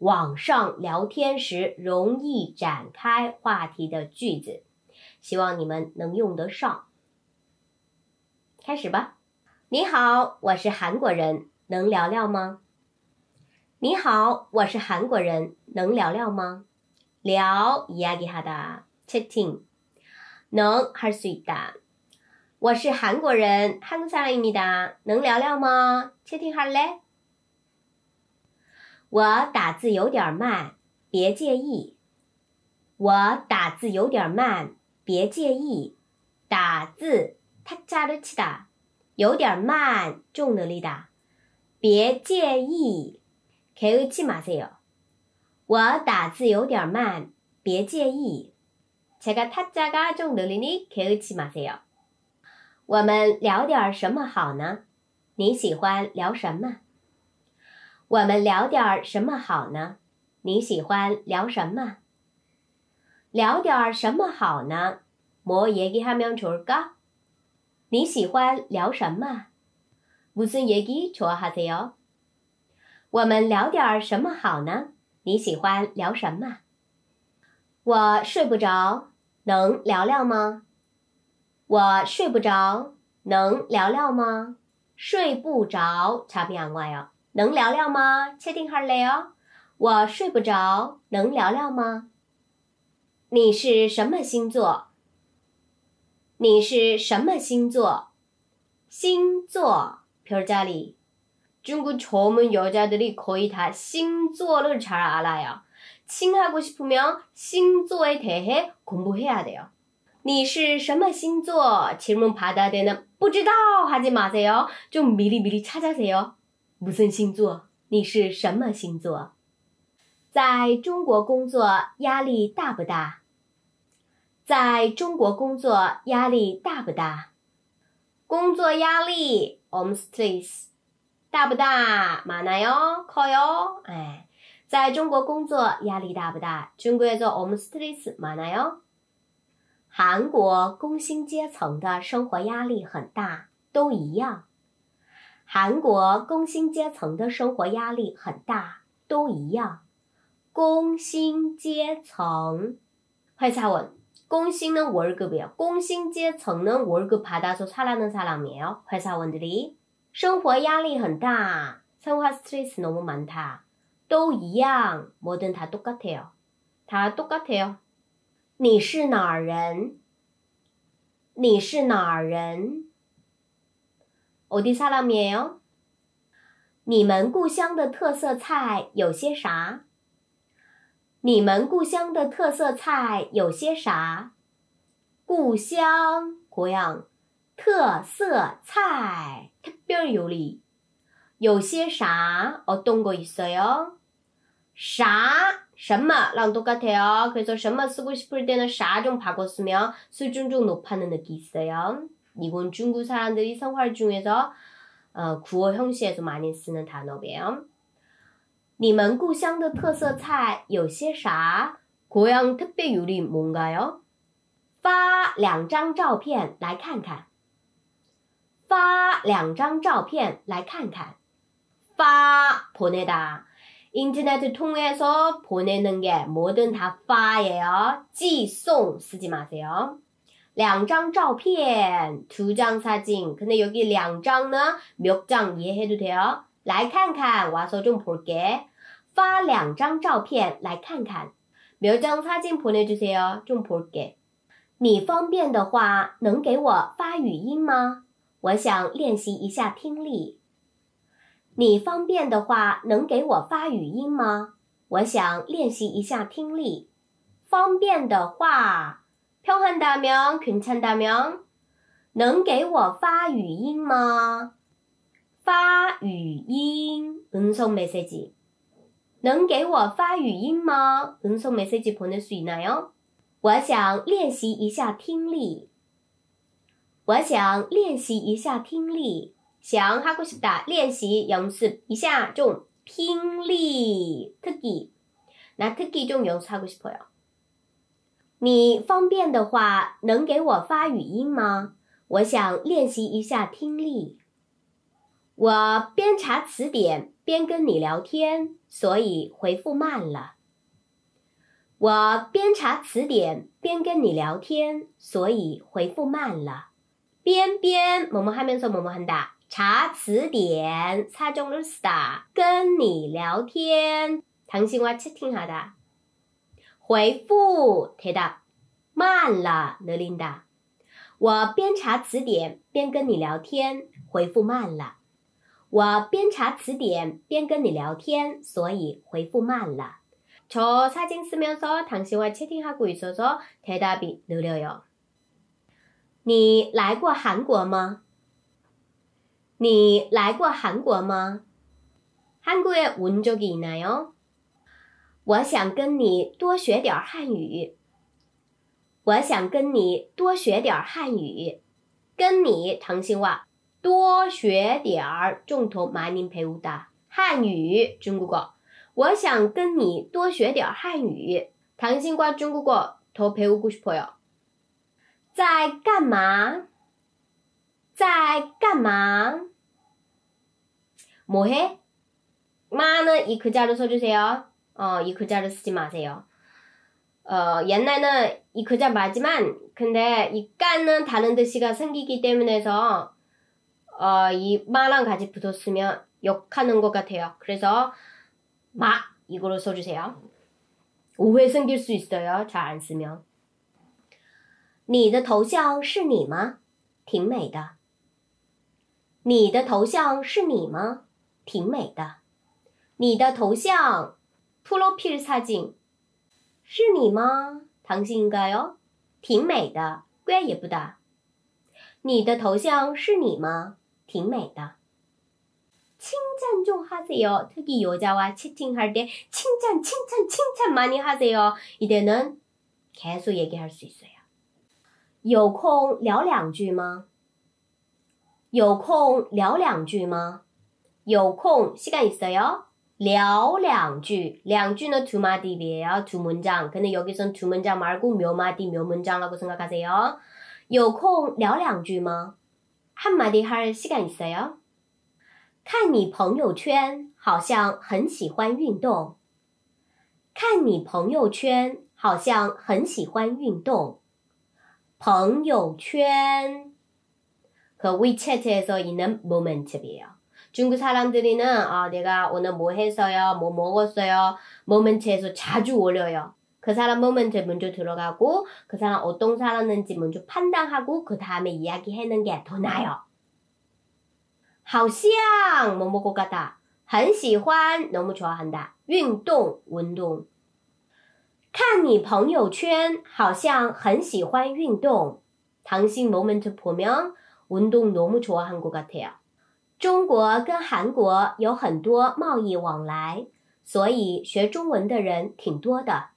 网上聊天时容易展开话题的句子，希望你们能用得上。开始吧。你好，我是韩国人，能聊聊吗？你好，我是韩国人，能聊聊吗？聊야기하다 chatting，能할수있 다。 我是韩国人，한국사람이믿 다， 能聊聊吗？c h t t i 채팅할 래。 我打字有点慢，别介意。我打字有点慢，别介意。打字，타자를치 다， 有点慢，중느리 다， 别介意，개웃지마세 요。 我打字有点慢，别介意。제가타자가중느리니개웃지마세 요。 我们聊点什么好呢？你喜欢聊什么？我们聊点儿什么好呢？你喜欢聊什么？聊点儿什么好呢？摩耶耶哈妙曲儿嘎，你喜欢聊什么？不孙耶吉撮哈子哟。我们聊点儿什么好呢？你喜欢聊什么？我睡不着，能聊聊吗？我睡不着，能聊聊吗？睡不着，查妙哇哟。能聊聊吗？确定哈嘞哦，我睡不着，能聊聊吗？你是什么星座？你是什么星座？星座，朋友家里，中国传门有家的哩，可以谈星座，那是查了阿亲爱的，海果星座的天气恐怖很的哟。你是什么星座？请问，回答的呢？不知道，还是么子哟？就米哩米哩查找噻哟。武森星座，你是什么星座？在中国工作压力大不大？在中国工作压力大不大？工作压力，omstress，大不大？马奈哟，靠哟，哎，在中国工作压力大不大？中国做 omstress，马奈哟。韩国工薪阶层的生活压力很大，都一样。韩国工薪阶层的生活压力很大，都一样。工薪阶层，회사원工薪的월급이야工薪阶层的월급받아서살아는사람이에요회사원들이生活压力很大，生活스트레스너무많다都一样，모든다똑같아요다똑같아요你是哪儿人？你是哪儿人？我滴萨拉米哟！你们故乡的特色菜有些啥？你们故乡的特色菜有些啥？故乡国样特色菜特别有哩，有些啥我懂个意思哟。啥？什么朗读个听哦？可以说什么？是不是对那啥种把握住么？水准种落判的那几噻？ 이건 중국 사람들이 생활 중에서 어, 구어 형식에서 많이 쓰는 단어예요. 你们故乡的特色菜有些啥? 고향 특별 요리 뭔가요? 发两张照片来看看.发两张照片来看看.파 보내다. 인터넷 통해서 보내는 게 뭐든 다 파예요. 지송 쓰지 마세요. 两张照片，두张사진能有기两张呢，몇张얘해도돼요来看看，와서좀보게发两张照片，来看看，몇张사진보는주세요좀보게你方便的话，能给我发语音吗？我想练习一下听力。你方便的话，能给我发语音吗？我想练习一下听力。方便的话。 평한다면 괜찮다면 能给我发语音吗?发语音 음성 메시지 能给我发语音吗? 음성 메시지 보낼 수 있나요? 我想练习一下听力.我想练习一下听力.想 하고 싶다. 练习 연습. 一下좀听力 특기. 나 특기 좀 연습하고 싶어요. 你方便的话，能给我发语音吗？我想练习一下听力。我边查词典边跟你聊天，所以回复慢了。我边查词典边跟你聊天，所以回复慢了。边边某某还没说么么汉哒。查词典，查中了是的，跟你聊天，腾心我七听好的。回复铁达，慢了，Linda。我边查词典边跟你聊天，回复慢了。我边查词典边跟你聊天，所以回复慢了。从蔡京寺庙走，唐熙湾七天海龟坐坐，铁达比六六幺。你来过韩国吗？你来过韩国吗？한국에온적이있나 요？ 我想跟你多学点汉语。我想跟你多学点汉语，跟你唐心瓜多学点儿。重头麻宁陪我的汉语中哥哥，我想跟你多学点汉语，唐心瓜中哥哥，头陪我姑是陪哟。在干嘛？在干嘛？뭐 해？ 만은이글자로써주세요 어, 이 글자를 쓰지 마세요. 어, 옛날에는 이 글자 맞지만, 근데 이 까는 다른 뜻이가 생기기 때문에서, 어, 이 마랑 같이 붙었으면 역하는 것 같아요. 그래서, 마, 이걸로 써주세요. 오해 생길 수 있어요. 잘 안 쓰면. 你的头像是你吗?挺美的.你的头像是你吗?挺美的.你的头像 프로필 사진 是你吗? 당신인가요? 挺美的,꽤 예쁘다. 你的头像是你吗?挺美的. 칭찬 좀 하세요. 특히 여자와 채팅할 때 칭찬, 칭찬, 칭찬 많이 하세요. 이때는 계속 얘기할 수 있어요. 有空聊两句吗?有空聊两句吗?有空 시간 있어요? 聊两句，两句呢？t 马地别哦，土门 장， 可能여기서土门장말고묘马地묘门장라고생각하세 요。 有空聊两句吗？한마디하시겠어 요？ 看你朋友圈，好像很喜欢运动。看你朋友圈，好像很喜欢运动。朋友圈，和 Wechat 에서있는 Moment 별 중국 사람들이는 어, 아, 내가 오늘 뭐 해서요, 뭐 먹었어요, 모멘트에서 자주 올려요. 그 사람 모멘트 먼저 들어가고 그 사람 어떤 사람인지 먼저 판단하고 그 다음에 이야기하는 게 더 나아요. 好像뭐 먹고 가다. 很喜欢 너무 좋아한다. 운동 운동. 看你朋友圈好像很喜欢运动。당신 모멘트 보면 운동 너무 좋아한 것 같아요. 中国跟韩国有很多贸易往来，所以学中文的人挺多的。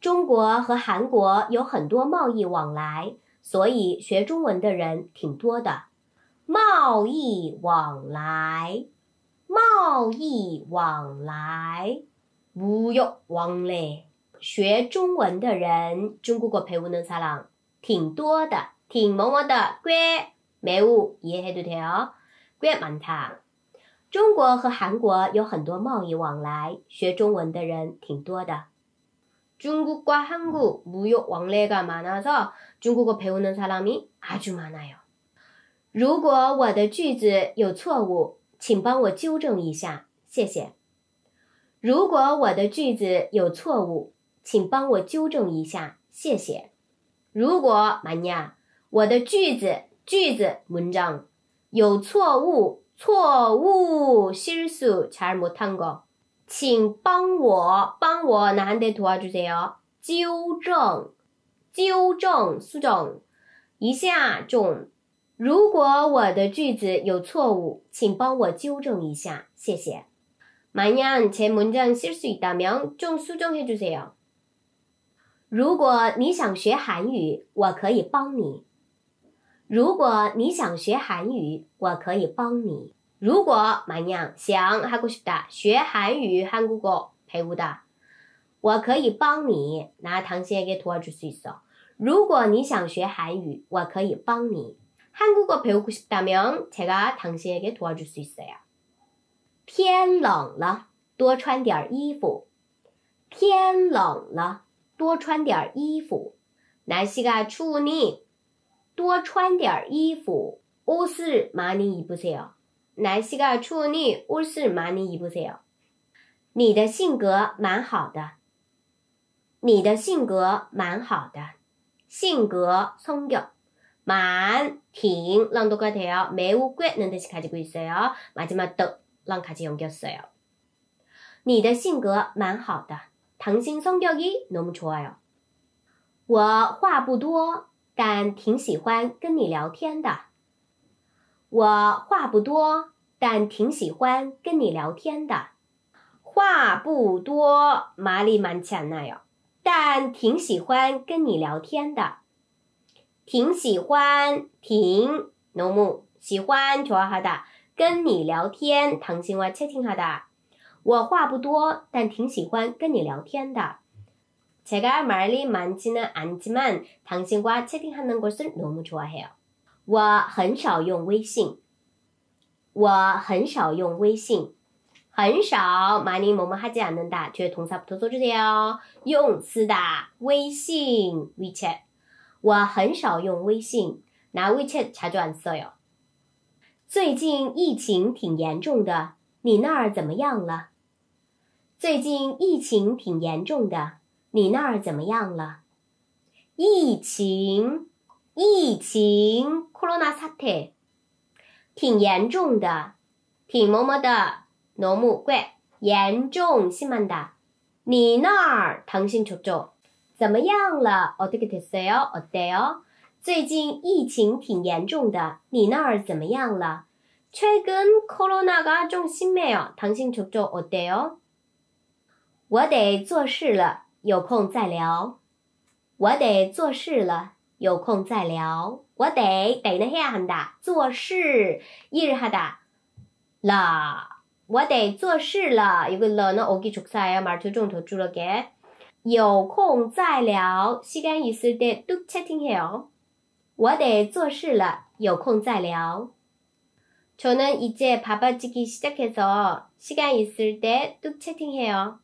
中国和韩国有很多贸易往来，所以学中文的人挺多的。贸易往来，贸易往来，唔哟，忘嘞！学中文的人，中国国陪我能啥浪？挺多的，挺么么的乖，没物也很多条。g r a n t a 中国和韩国有很多贸易往来，学中文的人挺多的。中国과한국무역往来가많아서중국어배우는사람이아주많아 요。 如果我的句子有错误，请帮我纠正一下，谢谢。如果我的句子有错误，请帮我纠正一下，谢谢。如果，马尼，我的句子，句子，文章。有错误，错误，실수잘못한거请帮我，帮我，한데도와주세요纠正，纠正，수정一下，中。如果我的句子有错误，请帮我纠正一下，谢谢。만약제문장실수있다면좀수정해주세요如果你想学韩语，我可以帮你。如果你想学韩语，我可以帮你。如果马娘想哈古西哒学韩语，汉姑姑陪我哒，我可以帮你拿唐先生给托住西说。如果你想学韩语，我可以帮你。汉姑姑陪我古西哒名，제가당신에게도와줄수있어 요。 天冷了，多穿点衣服。天冷了，多穿点衣服。날씨가추우 니。 多穿点衣服。옷을많이입으세요 날씨가 추우니 옷을 많이 입으세요. 你的性格蛮好的。你的性格蛮好的。性格성격 만, 팅랑 똑같아요. 매우 꽤는 뜻이 가지고 있어요. 마지막 떡랑 같이 연결했어요. 你的性格蛮好的. 당신 성격이 너무 좋아요. 我话不多,但挺喜欢跟你聊天的，我话不多，但挺喜欢跟你聊天的，话不多，麻丽曼恰呐哟，但挺喜欢跟你聊天的，挺喜欢，挺，浓木，喜欢，挺好的，跟你聊天，唐心话切挺听好的，我话不多，但挺喜欢跟你聊天的。 제가 말이 많지는 않지만 당신과 채팅하는 것을 너무 좋아해요. 我很少用微信.我很少用微信.很少 많이 뭐뭐 하지 않는다. 뒤에 동사부터 써주세요. 용 쓰다.微信 WeChat. 我很少用微信.나 WeChat 자주 안 써요. 最近疫情挺严重的，你那儿怎么样了？最近疫情挺严重的。你那儿怎么样了？疫情，疫情 c o r t 挺严重的，挺么么的，浓木怪严重西曼达。你那儿唐辛丑州怎么样了？奥德克蒂塞尔，奥德哟。最近疫情挺严重的，你那儿怎么样了？吹根 corona 噶阿中西曼哟，唐辛丑我得做事了。有空再聊，我得做事了。有空再聊，我得得那哈的做事一日哈哒啦。我得做事了，有个了那我给出差马就中途住了给。有空再聊，时间一塞得都 c h a t 我得做事了，有空再聊。从那以前爸爸就给시작해서시간있을때또 c h a 해요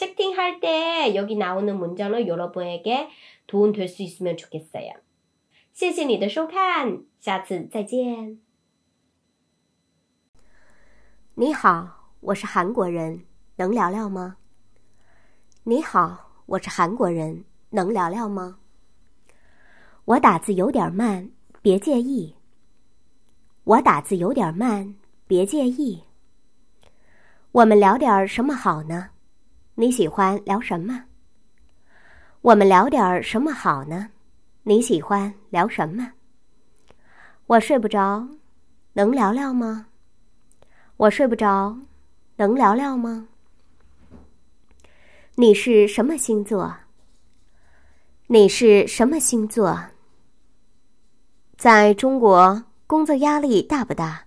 测听，할때여기나오는문제로여러분에게도움될수있으면좋겠어요谢谢你的收看，下次再见。你好，我是韩国人，能聊聊吗？你好，我是韩国人，能聊聊吗？我打字有点慢，别介意。我打字有点慢，别介意。我们聊点什么好呢？你喜欢聊什么？我们聊点什么好呢？你喜欢聊什么？我睡不着，能聊聊吗？我睡不着，能聊聊吗？你是什么星座？你是什么星座？在中国工作压力大不大？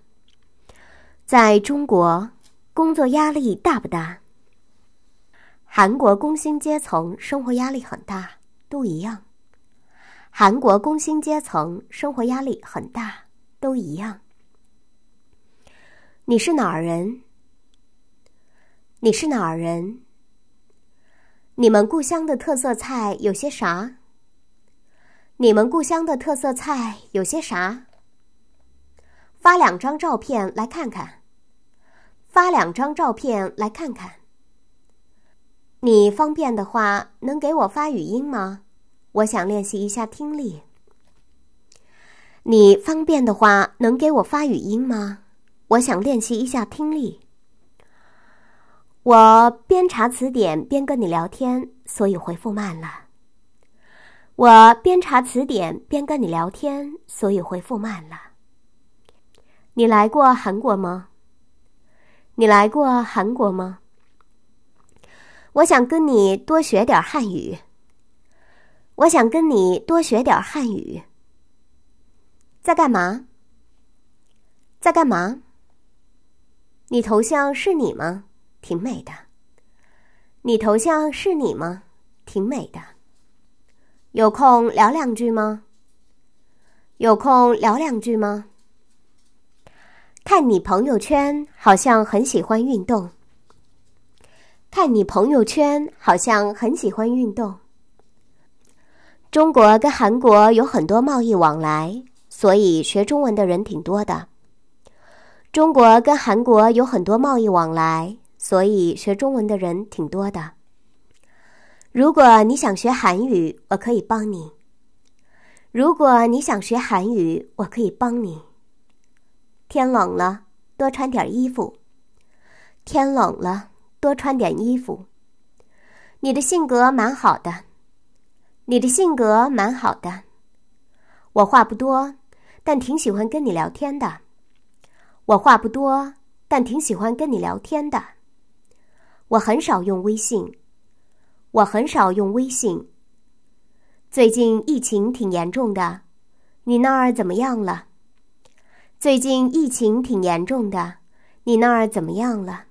在中国工作压力大不大？韩国工薪阶层生活压力很大，都一样。韩国工薪阶层生活压力很大，都一样。你是哪儿人？你是哪儿人？你们故乡的特色菜有些啥？你们故乡的特色菜有些啥？发两张照片来看看。发两张照片来看看。你方便的话，能给我发语音吗？我想练习一下听力。你方便的话，能给我发语音吗？我想练习一下听力。我边查词典边跟你聊天，所以回复慢了。我边查词典边跟你聊天，所以回复慢了。你来过韩国吗？你来过韩国吗？我想跟你多学点汉语。我想跟你多学点汉语。在干嘛？在干嘛？你头像是你吗？挺美的。你头像是你吗？挺美的。有空聊两句吗？有空聊两句吗？看你朋友圈，好像很喜欢运动。看你朋友圈，好像很喜欢运动。中国跟韩国有很多贸易往来，所以学中文的人挺多的。中国跟韩国有很多贸易往来，所以学中文的人挺多的。如果你想学韩语，我可以帮你。如果你想学韩语，我可以帮你。天冷了，多穿点衣服。天冷了。多穿点衣服。你的性格蛮好的。你的性格蛮好的。我话不多，但挺喜欢跟你聊天的。我话不多，但挺喜欢跟你聊天的。我很少用微信。我很少用微信。最近疫情挺严重的，你那儿怎么样了？最近疫情挺严重的，你那儿怎么样了？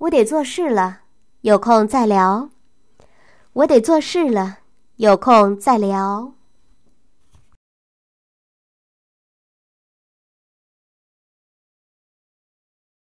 我得做事了，有空再聊。我得做事了，有空再聊。